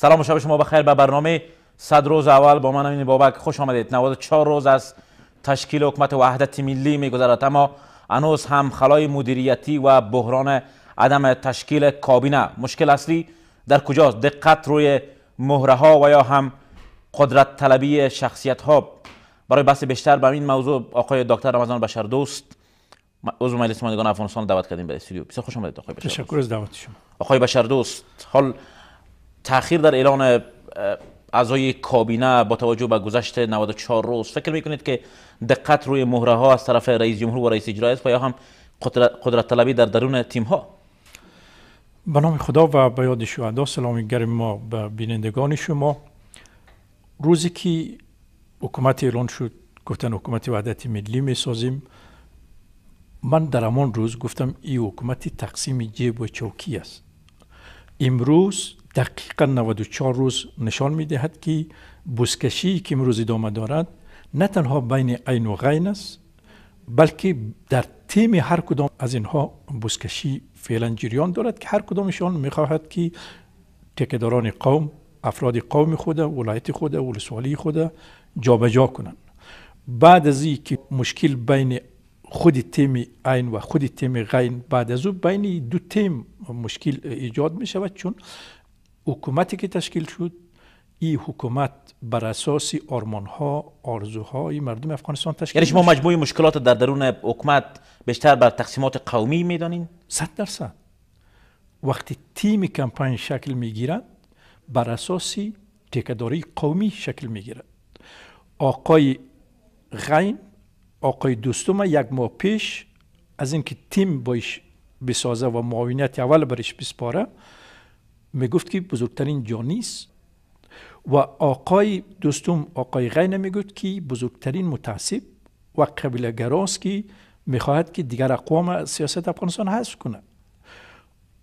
سلام و شب شما بخیر به برنامه صد روز اول با من امین بابک خوش آمدید 94 روز از تشکیل حکمت وحدت ملی میگذرد اما هنوز هم خلای مدیریتی و بحران عدم تشکیل کابینه مشکل اصلی در کجاست دقت روی مهره ها و یا هم قدرت طلبی شخصیت ها برای بحث بیشتر به این موضوع آقای دکتر رمضان بشر دوست عضو مجلس نمایندگان افغانستان دعوت کردیم به استودیو بسیار خوش آمدید تشکر از دعوت شما آقای بشر دوست حال تاخیر در اعلان اعضای کابینه با توجه به گذشت 94 روز فکر میکنید که دقت روی مهره ها از طرف رئیس جمهور و رئیس اجرایی است و یا هم قدرت طلبی در درون تیم ها به نام خدا و به یاد شهدا سلام گرم ما به بینندگان شما روزی که حکومت اعلان شد گفتن حکومت وحدت ملی میسازیم من در همان روز گفتم این حکومت تقسیم جیب و چوکی است امروز دقیقا 94 روز نشان می دهد که بوسکشی که امروز ادامه دارد نه تنها بین عین و غین است بلکه در تیم هر کدام از اینها بوسکشی فعلا جریان دارد که هر کدامشان میخواهد که تکداران قوم افراد قوم خود ولایت خود ولسوالی خود جابجا کنند بعد از این که مشکل بین خود تیم عین و خود تیم غین بعد از او بین دو تیم مشکل ایجاد می شود چون حکومتی که تشکیل شد این حکومت بر اساس آرمان ها آرزوهای مردم افغانستان تشکیل یعنی شما مجموعه مشکلات در درون حکومت بیشتر بر تقسیمات قومی میدانین 100 درصد وقتی تیم کمپاین شکل میگیرد بر اساس تکداری قومی شکل میگیرد آقای غین آقای دوستوم یک ماه پیش از اینکه تیم بایش بسازه و معاونیت اول برش بسپاره می گفت که بزرگترین نیست و آقای دوستم آقای می گفت که بزرگترین متعصب و قبیلگراست که میخواهد که دیگر اقوام سیاست افغانستان حذف کنه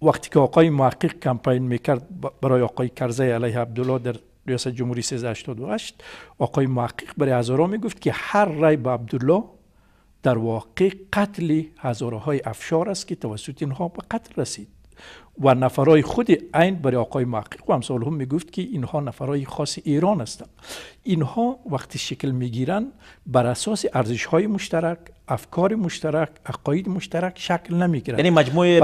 وقتی که آقای محقق کمپین میکرد برای آقای کرزی علیه عبدالله در ریاست جمهوری 1388 آقای محقق برای می گفت که هر رای به عبدالله در واقع قتل هزارهای افشار است که توسط اینها به قتل رسید و نفرای خود عین برای آقای محقق و امثال هم میگفت که اینها نفرای خاص ایران هستند اینها وقتی شکل میگیرن بر اساس ارزش های مشترک افکار مشترک عقاید مشترک شکل نمیگیرن یعنی مجموعه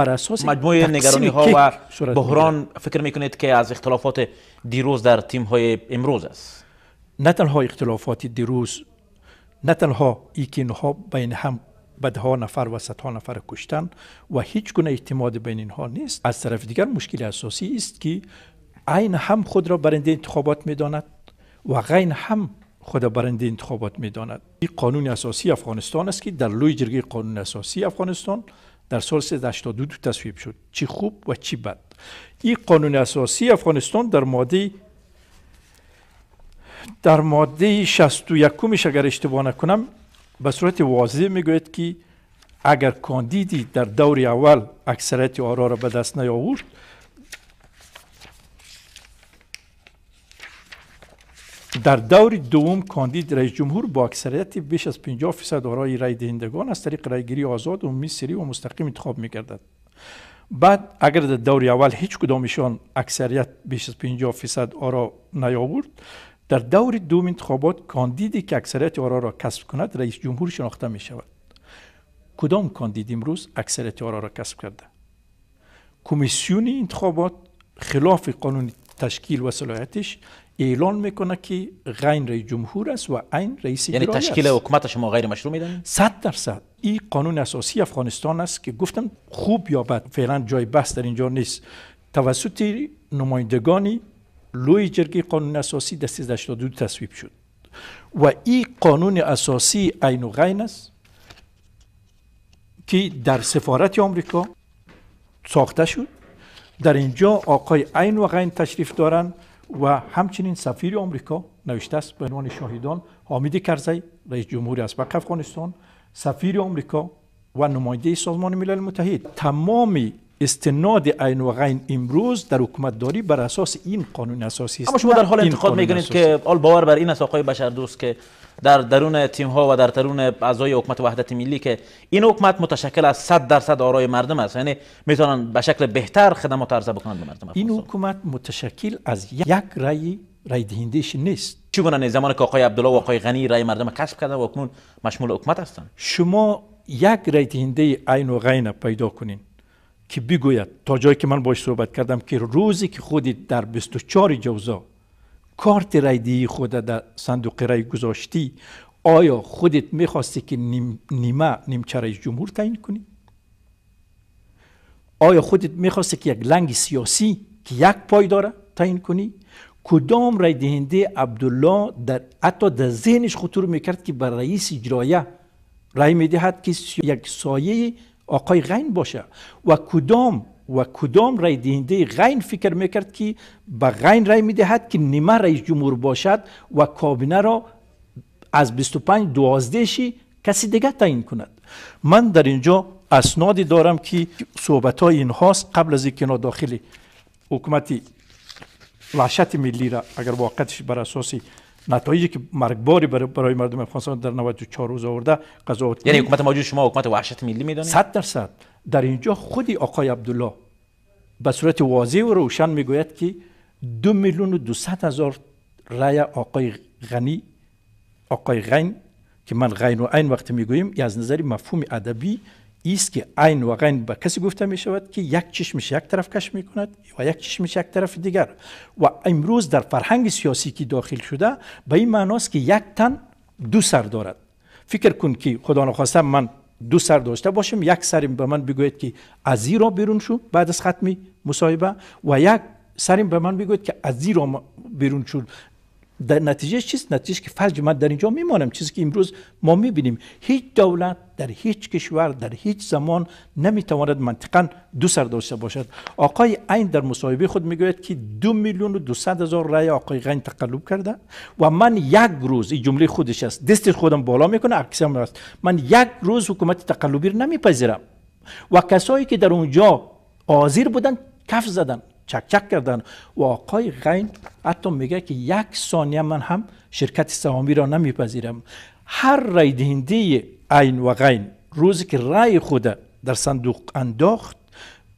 مجموعه نگرانی ها و بحران فکر میکنید که از اختلافات دیروز در تیم های امروز است نه تنها اختلافات دیروز نه تنها اینکه اینها بین هم بدها نفر و صدها نفر کشتن و هیچ گونه اعتماد بین اینها نیست از طرف دیگر مشکل اساسی است که عین هم خود را برنده انتخابات میداند و غین هم خود برنده انتخابات میداند این قانون اساسی افغانستان است که در لوی جرگه قانون اساسی افغانستان در سال 382 تصویب شد چی خوب و چی بد این قانون اساسی افغانستان در ماده در ماده 61 اگر اشتباه نکنم به صورت واضح میگوید که اگر کاندیدی در دور اول اکثریت آرا را به دست نیاورد در دور دوم کاندید رئیس جمهور با اکثریت بیش از 50 فیصد آرای رای دهندگان از طریق رایگیری آزاد و میسری و مستقیم انتخاب میگردد بعد اگر در دور اول هیچ کدامشان اکثریت بیش از 50 فیصد آرا نیاورد در دور دوم انتخابات کاندیدی که اکثریت آرا را کسب کند رئیس جمهور شناخته می شود کدام کاندید امروز اکثریت آرا را کسب کرده کمیسیون انتخابات خلاف قانون تشکیل و صلاحیتش اعلان میکنه که غین رئیس جمهور است و عین رئیس یعنی تشکیل حکومت شما غیر مشروع میدن 100 درصد این قانون اساسی افغانستان است که گفتم خوب یا بد فعلا جای بحث در اینجا نیست توسط نمایندگانی لوی جرگی قانون اساسی در 1382 تصویب شد و این قانون اساسی عین و غین است که در سفارت آمریکا ساخته شد در اینجا آقای عین و غین تشریف دارند و همچنین سفیر آمریکا نوشته است به عنوان شاهدان حامید کرزی رئیس جمهور اسبق افغانستان سفیر آمریکا و نماینده سازمان ملل متحد تمامی استناد عین و غین امروز در حکومت داری بر اساس این قانون اساسی است اما شما در حال انتقاد میگنید که آل باور بر این است آقای دوست که در درون تیم ها و در درون اعضای حکومت وحدت ملی که این حکومت متشکل از 100 درصد آرای مردم است یعنی میتونن به شکل بهتر خدمات عرضه بکنن به مردم این حکومت متشکل از یک رای رای دهندهش نیست چی نه زمان که آقای عبدالله و آقای غنی رای مردم کسب کرده و اکنون مشمول حکومت هستند شما یک رای دهنده عین و غین پیدا کنین که بگوید تا جایی که من باش صحبت کردم که روزی که خودت در 24 جوزا کارت رایدی خود در صندوق رای گذاشتی آیا خودت میخواستی که نیم، نیمه نیمچه جمهور تعیین کنی؟ آیا خودت میخواستی که یک لنگ سیاسی که یک پای داره تعیین کنی؟ کدام رای دهنده عبدالله در حتی در ذهنش خطور میکرد که بر رئیس اجرایه رای میدهد که یک سایه آقای غین باشه و کدام و کدام رای دهنده غین فکر میکرد که به غین رای میدهد که نیمه رئیس جمهور باشد و کابینه را از 25 دوازده شی کسی دیگه تعیین کند من در اینجا اسنادی دارم که صحبت های این هاست قبل از اینکه داخلی حکومتی وحشت ملی را اگر واقعتش بر اساسی نتایجی که مرگباری برای, برای مردم افغانستان در 94 روز آورده قضاوت یعنی حکومت موجود شما حکومت وحشت ملی میدانید 100 درصد در اینجا خودی آقای عبدالله به صورت واضح و روشن میگوید که دو میلیون و 200 هزار رای آقای غنی آقای غین که من غین و عین وقتی میگوییم از نظری مفهوم ادبی ایست که عین و غین به کسی گفته می شود که یک چشمش یک طرف کش می کند و یک چشمش یک طرف دیگر و امروز در فرهنگ سیاسی که داخل شده به این معناست که یک تن دو سر دارد فکر کن که خدا نخواسته من دو سر داشته باشم یک سریم به من بگوید که از را بیرون شو بعد از ختم مصاحبه و یک سریم به من بگوید که از را بیرون شو در نتیجه چیست نتیجه که فلج من در اینجا میمانم چیزی که امروز ما میبینیم هیچ دولت در هیچ کشور در هیچ زمان نمیتواند منطقا دو سر داشته باشد آقای عین در مصاحبه خود میگوید که دو میلیون و دوصد هزار رای آقای غین تقلب کرده و من یک روز این جمله خودش است دست خودم بالا میکنه هم است من یک روز حکومت تقلبی رو نمیپذیرم و کسایی که در اونجا حاضر بودند کف زدن چک کردن و آقای غین حتی میگه که یک ثانیه من هم شرکت سهامی را نمیپذیرم هر رای دهنده عین و غین روزی که رای خود در صندوق انداخت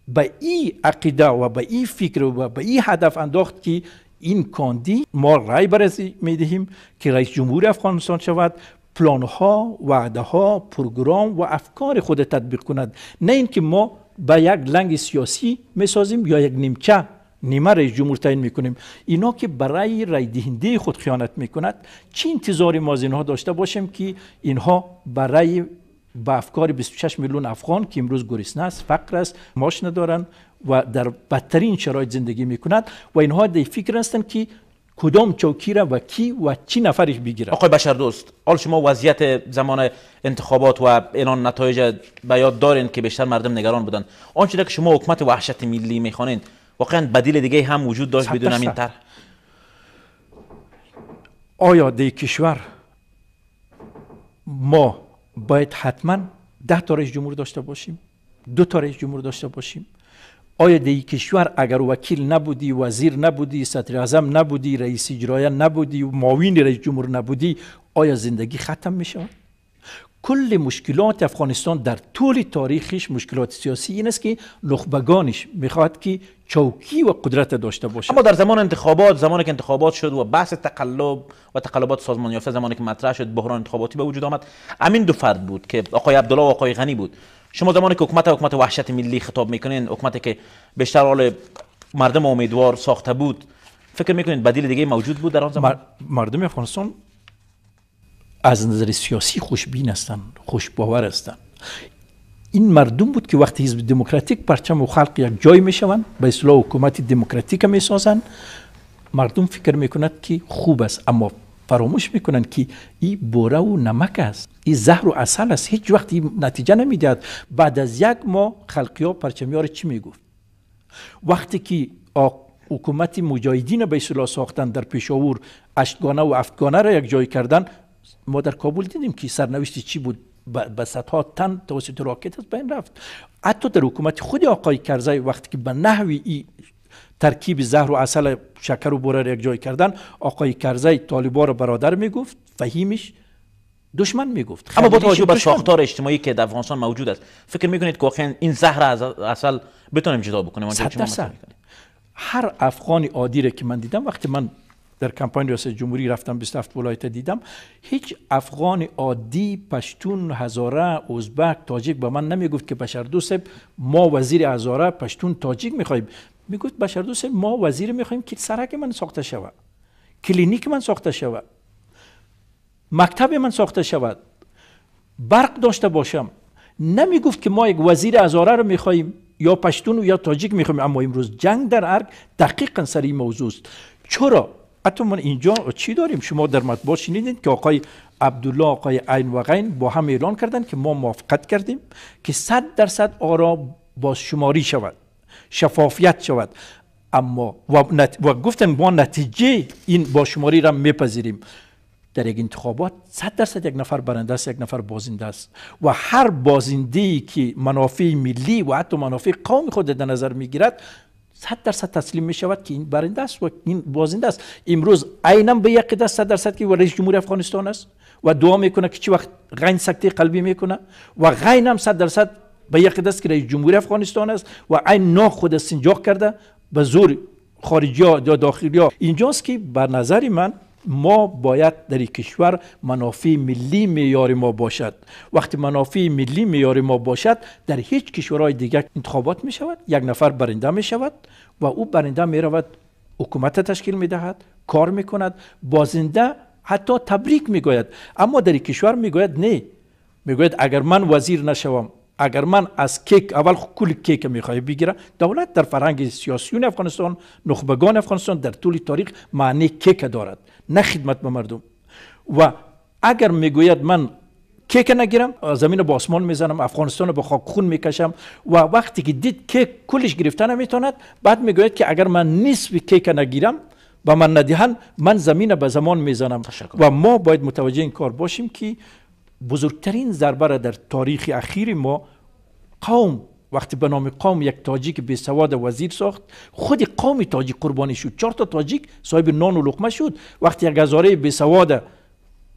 به ای عقیده و به ای فکر و به این هدف انداخت که این کاندی ما رای برسی میدهیم که رئیس جمهور افغانستان شود پلان ها وعده ها پروگرام و افکار خود تطبیق کند نه اینکه ما با یک لنگ سیاسی میسازیم یا یک نیمچه نیمه رئیس جمهور تعیین میکنیم اینا که برای رای دهنده خود خیانت میکند چی انتظاری ما از اینها داشته باشیم که اینها برای با افکار 26 میلیون افغان که امروز گرسنه است فقر است ماش ندارن و در بدترین شرایط زندگی میکنند و اینها در فکر هستند که کدام چوکی را و کی و چی نفرش بگیره آقای بشر دوست حال شما وضعیت زمان انتخابات و اعلان نتایج به یاد دارین که بیشتر مردم نگران بودن آنچه که شما حکومت وحشت ملی میخوانید واقعا بدیل دیگه هم وجود داشت بدون این آیا دی کشور ما باید حتما ده تا جمهور داشته باشیم دو تا جمهور داشته باشیم آیا دی کشور اگر وکیل نبودی وزیر نبودی سطر اعظم نبودی رئیس اجرایه نبودی و معاون رئیس جمهور نبودی آیا زندگی ختم می کل مشکلات افغانستان در طول تاریخش مشکلات سیاسی این است که نخبگانش میخواد که چوکی و قدرت داشته باشه اما در زمان انتخابات زمانی که انتخابات شد و بحث تقلب و تقلبات سازمان یافته زمانی که مطرح شد بحران انتخاباتی به وجود آمد امین دو فرد بود که آقای عبدالله و آقای غنی بود شما زمانی که حکومت حکومت وحشت ملی خطاب میکنین حکومتی که بیشتر حال مردم امیدوار ساخته بود فکر میکنین بدیل دیگه موجود بود در آن زمان مردم افغانستان از نظر سیاسی خوشبین خوش باور هستن. این مردم بود که وقتی حزب دموکراتیک پرچم و خلق یک جای میشوند به اصطلاح حکومت دموکراتیک میسازن، مردم فکر میکند که خوب است اما فراموش میکنن که این بوره و نمک است این زهر و اصل است هیچ وقت این نتیجه نمیدهد بعد از یک ماه پرچمی پرچمیار چی میگفت وقتی که حکومت مجاهدین به سلا ساختن در پشاور اشتگانه و افتگانه را یک جای کردن ما در کابل دیدیم که سرنوشت چی بود به صدها تن توسط راکت از بین رفت حتی در حکومت خود آقای کرزای وقتی که به نحوی ترکیب زهر و عسل شکر و بره یک جای کردن آقای کرزی طالبا رو برادر میگفت فهیمش دشمن میگفت اما با توجه به ساختار اجتماعی که در افغانستان موجود است فکر میکنید که این زهر از اصل بتونیم جدا بکنیم هر افغان عادی را که من دیدم وقتی من در کمپاین ریاست جمهوری رفتم 27 ولایت دیدم هیچ افغان عادی پشتون هزاره ازبک تاجیک به من نمیگفت که بشر دوست ما وزیر هزاره پشتون تاجیک میخوایم میگفت بشر دوست ما وزیر میخوایم که سرک من ساخته شود کلینیک من ساخته شود مکتب من ساخته شود برق داشته باشم نمیگفت که ما یک وزیر ازاره رو میخواییم یا پشتون و یا تاجیک میخوایم اما امروز جنگ در ارگ دقیقا سر این موضوع است چرا حتی من اینجا چی داریم شما در مطبوعات شنیدین که آقای عبدالله آقای عین و غین با هم اعلان کردن که ما موافقت کردیم که صد درصد آرا شماری شود شفافیت شود اما و, نت و گفتم با نتیجه این با شماری را میپذیریم در یک انتخابات صد درصد یک نفر برنده است یک نفر بازنده است و هر بازنده ای که منافع ملی و حتی منافع قوم خود در نظر میگیرد صد درصد تسلیم می شود که این برنده است و این بازنده است امروز عینم به یک دست صد درصد که رئیس جمهوری افغانستان است و دعا میکنه که چی وقت غین سکته قلبی میکنه و غینم 100 درصد به یک دست که رئیس جمهوری افغانستان است و عین نا خود سنجاق کرده به زور خارجی ها یا داخلی ها اینجاست که بر نظر من ما باید در این کشور منافع ملی میار ما باشد وقتی منافع ملی میار ما باشد در هیچ کشورهای دیگر انتخابات می شود یک نفر برنده می شود و او برنده می رود حکومت تشکیل می دهد کار می کند بازنده حتی تبریک می گوید اما در این کشور می نه می اگر من وزیر نشوم اگر من از کیک اول کل کیک میخوای بگیرم دولت در فرهنگ سیاسیون افغانستان نخبگان افغانستان در طول تاریخ معنی کیک دارد نه خدمت به مردم و اگر میگوید من کیک نگیرم زمین با آسمان میزنم افغانستان رو به خاک خون میکشم و وقتی که دید کیک کلش گرفتن نمیتوند بعد میگوید که اگر من نصف کیک نگیرم و من ندهن من زمین به زمان میزنم تشکر. و ما باید متوجه این کار باشیم که بزرگترین ضربه را در تاریخ اخیر ما قوم وقتی به نام قوم یک تاجیک بی سواد وزیر ساخت خود قوم تاجیک قربانی شد چهار تا تاجیک صاحب نان و لقمه شد وقتی یک هزاره بی سواد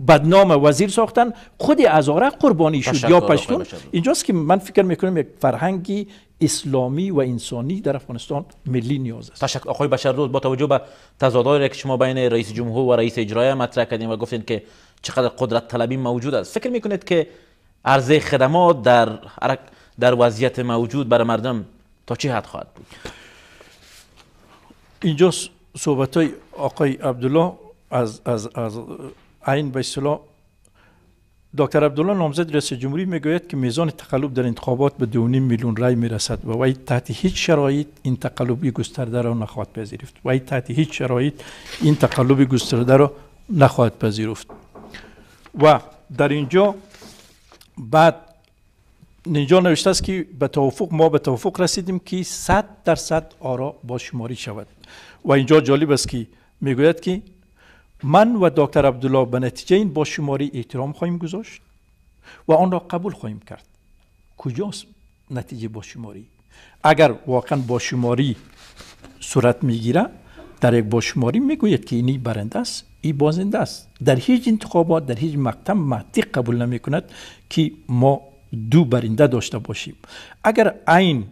بدنام وزیر ساختن خود ازاره قربانی شد یا پشتون اینجاست که من فکر میکنم یک فرهنگی اسلامی و انسانی در افغانستان ملی نیاز است تشکر آقای روز با توجه به تضادهایی که شما بین رئیس جمهور و رئیس اجرایی مطرح کردیم و گفتین که چقدر قدرت طلبی موجود است فکر میکنید که عرضه خدمات در در وضعیت موجود بر مردم تا چه حد خواهد بود اینجا صحبت های آقای عبدالله از, از, از عین به اصطلاح دکتر عبدالله نامزد رئیس جمهوری میگوید که میزان تقلب در انتخابات به 2.5 میلیون رای میرسد و وی تحت هیچ شرایط این تقلب گسترده را نخواهد پذیرفت وی تحت هیچ شرایط این تقلب گسترده را نخواهد پذیرفت و در اینجا بعد اینجا نوشته است که به توافق ما به توافق رسیدیم که 100 درصد آرا با شماری شود و اینجا جالب است که میگوید که من و دکتر عبدالله به نتیجه این شماری احترام خواهیم گذاشت و آن را قبول خواهیم کرد کجاست نتیجه با شماری اگر واقعا با شماری صورت میگیره در یک شماری میگوید که اینی برنده است این بازنده است در هیچ انتخابات در هیچ مقتم منطق قبول نمی کند که ما دو برنده داشته باشیم اگر عین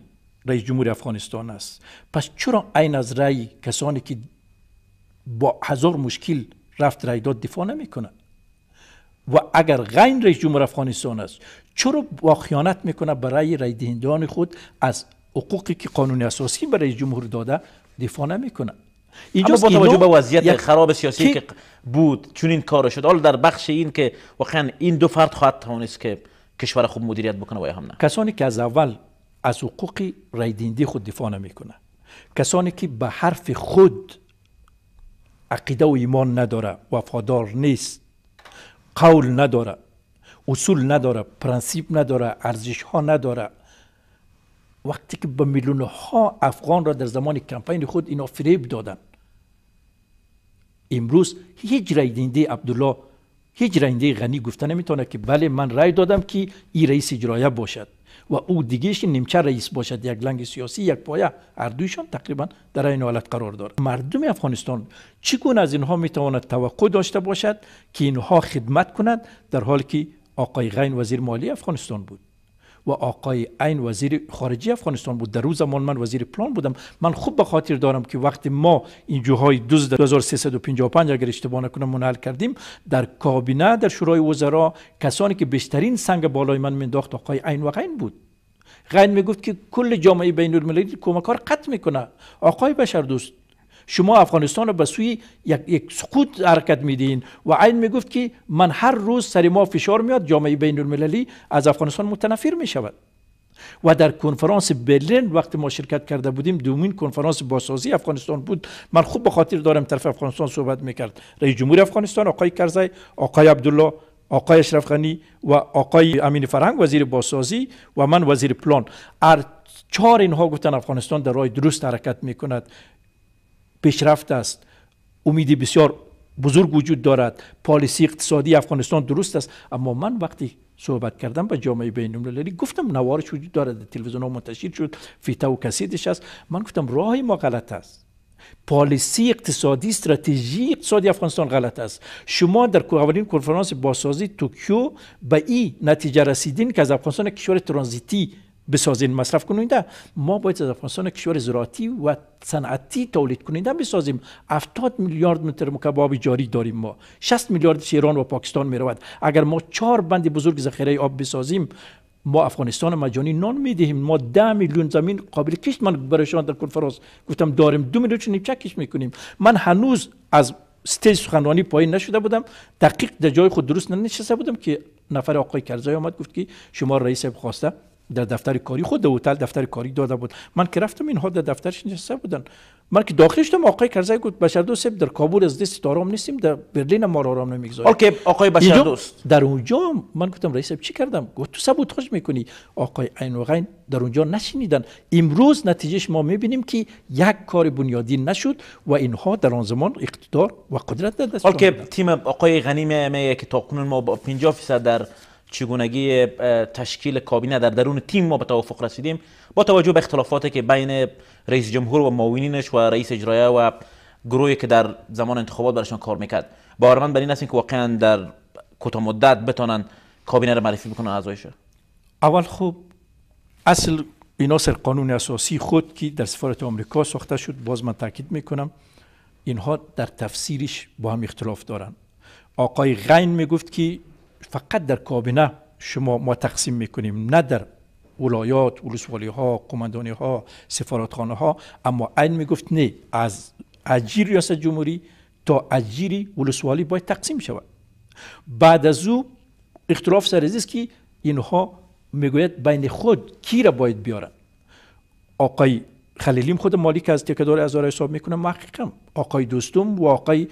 رئیس جمهور افغانستان است پس چرا عین از رأی کسانی که با هزار مشکل رفت رای داد دفاع نمیکنه و اگر غین رئیس جمهور افغانستان است چرا با خیانت میکنه برای رای دهندگان خود از حقوقی که قانون اساسی برای جمهور داده دفاع نمیکنه اینجا با توجه به وضعیت خراب سیاسی که بود چون این کار شد حالا در بخش این که واقعا این دو فرد خواهد توانست که کشور خوب مدیریت بکنه و هم نه کسانی که از اول از حقوق رایدیندی خود دفاع نمیکنه کسانی که به حرف خود عقیده و ایمان نداره وفادار نیست قول نداره اصول نداره پرنسیب نداره ارزش ها نداره وقتی که به میلیون ها افغان را در زمان کمپین خود اینا فریب دادن امروز هیچ رای دینده عبدالله هیچ رنده غنی گفته نمیتونه که بله من رای دادم که ای رئیس اجرایه باشد و او دیگهش نیمچه رئیس باشد یک لنگ سیاسی یک پایه هر دویشان تقریبا در این حالت قرار دارد مردم افغانستان چگونه از اینها میتواند توقع داشته باشد که اینها خدمت کنند در حالی که آقای غین وزیر مالی افغانستان بود و آقای عین وزیر خارجه افغانستان بود در روز زمان من وزیر پلان بودم من خوب به خاطر دارم که وقتی ما این جوهای دزد 2355 اگر اشتباه نکنم منحل کردیم در کابینه در شورای وزرا کسانی که بیشترین سنگ بالای من مینداخت آقای عین و غین بود غین میگفت که کل جامعه بین المللی کار قطع میکنه آقای بشر دوست شما افغانستان رو به سوی یک, یک سقوط حرکت میدین و عین میگفت که من هر روز سر ما فشار میاد جامعه بین المللی از افغانستان متنفر میشود و در کنفرانس برلین وقتی ما شرکت کرده بودیم دومین کنفرانس باسازی افغانستان بود من خوب به خاطر دارم طرف افغانستان صحبت میکرد رئیس جمهور افغانستان آقای کرزی آقای عبدالله آقای اشرف غنی و آقای امین فرنگ وزیر باسازی و من وزیر پلان ار چهار اینها گفتن افغانستان در راه درست حرکت میکند پیشرفت است امید بسیار بزرگ وجود دارد پالیسی اقتصادی افغانستان درست است اما من وقتی صحبت کردم با جامعه بین المللی گفتم نوارش وجود دارد تلویزیون ها منتشر شد فیتا و کسیدش است من گفتم راه ما غلط است پالیسی اقتصادی استراتژی اقتصادی افغانستان غلط است شما در اولین کنفرانس بازسازی توکیو به این نتیجه رسیدین که از افغانستان کشور ترانزیتی بسازین مصرف کننده ما باید از افغانستان کشور زراعتی و صنعتی تولید کننده بسازیم 70 میلیارد متر مکعب آب جاری داریم ما 60 میلیارد ایران و پاکستان می رود اگر ما چهار بند بزرگ ذخیره آب بسازیم ما افغانستان مجانی نان میدهیم ما ده میلیون زمین قابل کشت من شما در کنفرانس گفتم داریم دو میلیون چکش می میکنیم من هنوز از استیج سخنرانی پایین نشده بودم دقیق در جای خود درست ننشسته بودم که نفر آقای کرزای آمد گفت که شما رئیس خواسته در دفتر کاری خود در هتل دفتر کاری داده بود من که رفتم اینها در دفترش نشسته بودن من که داخل شدم آقای کرزی گفت سب در کابل از دست آرام نیستیم در برلین ما را آرام نمیگذاریم اوکی آقای دوست در اونجا من گفتم رئیس چی کردم گفت تو سبوت خوش میکنی آقای عین غین در اونجا نشینیدن امروز نتیجهش ما میبینیم که یک کار بنیادی نشد و اینها در آن زمان اقتدار و قدرت در دست تیم آقای غنی که تاکنون ما با 50 درصد در چگونگی تشکیل کابینه در درون تیم ما به توافق رسیدیم با توجه به اختلافاتی که بین رئیس جمهور و معاونینش و رئیس اجرایه و گروهی که در زمان انتخابات برایشان کار میکرد من بر این هستیم که واقعا در کوتاه مدت بتونن کابینه را معرفی بکنن اعضایش اول خوب اصل این سر قانون اساسی خود که در سفارت آمریکا ساخته شد باز من تاکید میکنم اینها در تفسیرش با هم اختلاف دارن آقای غین میگفت که فقط در کابینه شما ما تقسیم میکنیم نه در ولایات ولسوالی ها قماندانی ها سفارتخانه ها اما عین میگفت نه از اجیر ریاست جمهوری تا اجیر ولسوالی باید تقسیم شود بعد از او اختلاف سر است که اینها میگوید بین خود کی را باید بیارن آقای خلیلیم خود مالیک از تکدار ازاره حساب میکنه محققم آقای دوستم و آقای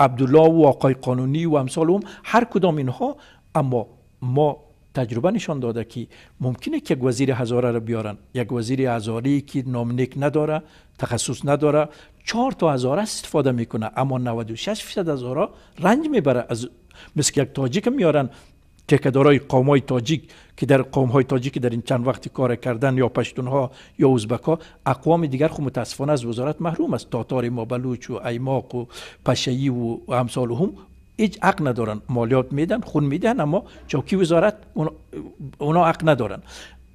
عبدالله و آقای قانونی و امثال هم هر کدام اینها اما ما تجربه نشان داده که ممکنه که وزیر هزاره رو بیارن یک وزیر هزاری که نیک نداره تخصص نداره چهار تا هزاره استفاده میکنه اما 96 فیصد هزاره رنج میبره از مثل یک تاجیک میارن تکدارای قوم تاجیک که در قومهای های تاجیک در این چند وقتی کار کردن یا پشتونها یا اوزبکا اقوام دیگر خب متاسفانه از وزارت محروم است تاتار ما بلوچ و ایماق و پشهی و همسال هم هیچ حق ندارن مالیات میدن خون میدن اما چاکی وزارت اونا حق ندارن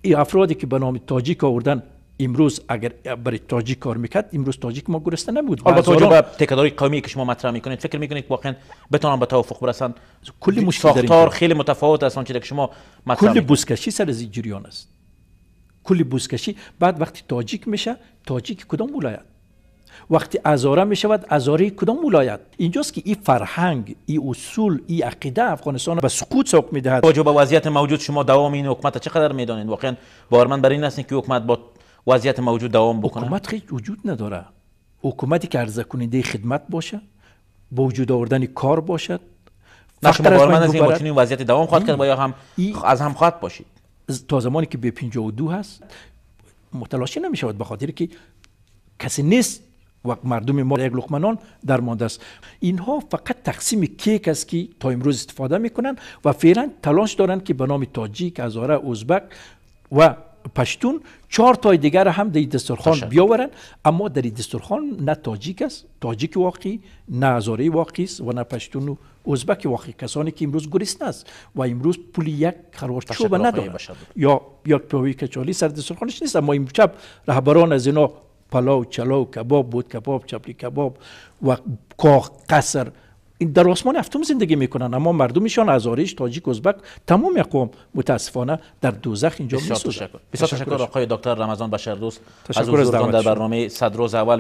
این افرادی که به نام تاجیک آوردن امروز اگر برای تاجیک کار میکرد امروز تاجیک ما گرسنه نبود البته توجه به تکداری قومی که شما مطرح میکنید فکر میکنید واقعا بتونن به توافق برسن کلی مشکل ساختار خیلی متفاوت است چیزی که شما مطرح کلی بوسکشی سر از جریان است کلی بوسکشی بعد وقتی تاجیک میشه تاجیک کدام ولایت وقتی ازاره می شود ازاره کدام ولایت اینجاست که این فرهنگ این اصول این عقیده افغانستان به سقوط سوق میدهد با وضعیت موجود شما دوام این حکومت چقدر میدانید واقعا بارمن بر این است که حکومت با وضعیت موجود دوام بکنه حکومت خیلی وجود نداره حکومتی که عرضه کننده خدمت باشه با وجود آوردن کار باشد نقش مقاومت از این وضعیت دوام خواهد کرد باید هم از هم خواهد باشید تا زمانی که به 52 هست متلاشی نمی شود به که کسی نیست و مردم ما یک لقمه در مانده است اینها فقط تقسیم کیک است که تا امروز استفاده میکنن و فعلا تلاش دارند که به نام تاجیک، ازاره، ازبک و پشتون چهار تای دیگر هم در دسترخوان بیاورن اما در دسترخوان نه تاجیک است تاجیک واقعی نه ازاره واقعی است و نه پشتون و ازبک واقعی کسانی که امروز گریست است و امروز پول یک خروش چوب ندارن یا یک پیوی کچالی سر دسترخوانش نیست اما چپ رهبران از اینا پلاو چلاو کباب بود کباب چپلی کباب و کاخ قصر در آسمان هفتم زندگی میکنن اما مردمشان آریش، تاجیک ازبک تمام اقوام متاسفانه در دوزخ اینجا میسوزن تشکر بسیار تشکر آقای دکتر رمضان بشردوست از حضورتان در برنامه صد روز اول